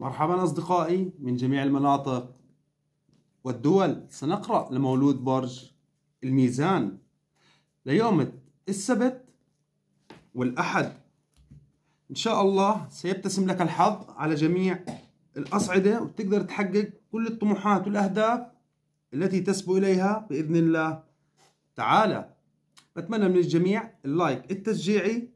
مرحبا أصدقائي من جميع المناطق والدول سنقرأ لمولود برج الميزان ليوم السبت والأحد إن شاء الله سيبتسم لك الحظ على جميع الأصعدة وتقدر تحقق كل الطموحات والأهداف التي تسبو إليها بإذن الله تعالى بتمنى من الجميع اللايك التشجيعي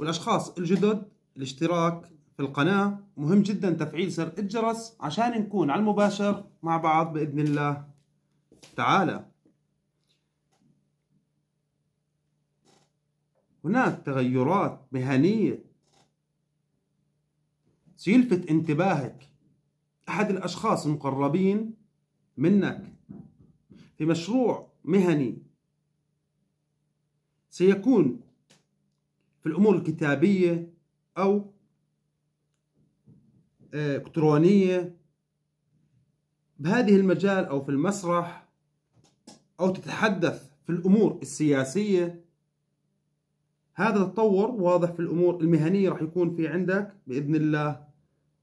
والأشخاص الجدد الاشتراك في القناة مهم جدا تفعيل زر الجرس عشان نكون على المباشر مع بعض بإذن الله تعالى هناك تغيرات مهنية سيلفت انتباهك أحد الأشخاص المقربين منك في مشروع مهني سيكون في الأمور الكتابية أو إلكترونية بهذه المجال أو في المسرح أو تتحدث في الأمور السياسية هذا التطور واضح في الأمور المهنية راح يكون في عندك بإذن الله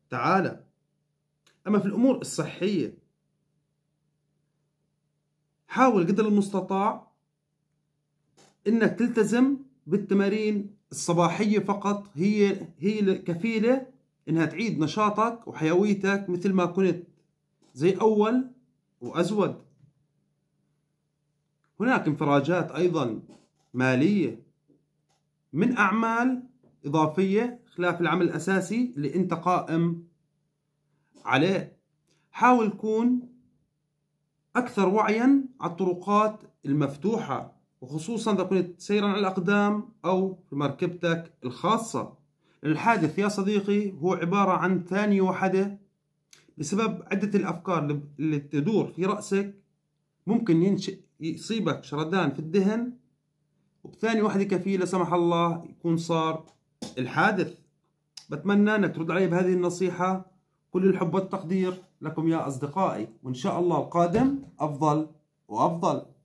تعالى أما في الأمور الصحية حاول قدر المستطاع انك تلتزم بالتمارين الصباحية فقط هي هي كفيلة انها تعيد نشاطك وحيويتك مثل ما كنت زي اول وازود هناك انفراجات ايضا ماليه من اعمال اضافيه خلاف العمل الاساسي اللي انت قائم عليه حاول تكون اكثر وعيا على الطرقات المفتوحه وخصوصا اذا كنت سيرا على الاقدام او في مركبتك الخاصه الحادث يا صديقي هو عبارة عن ثاني وحدة بسبب عدة الأفكار اللي تدور في رأسك ممكن ينشئ يصيبك شردان في الدهن وبثاني واحدة كفيلة سمح الله يكون صار الحادث بتمنى انك ترد علي بهذه النصيحة كل الحب والتقدير لكم يا أصدقائي وإن شاء الله القادم أفضل وأفضل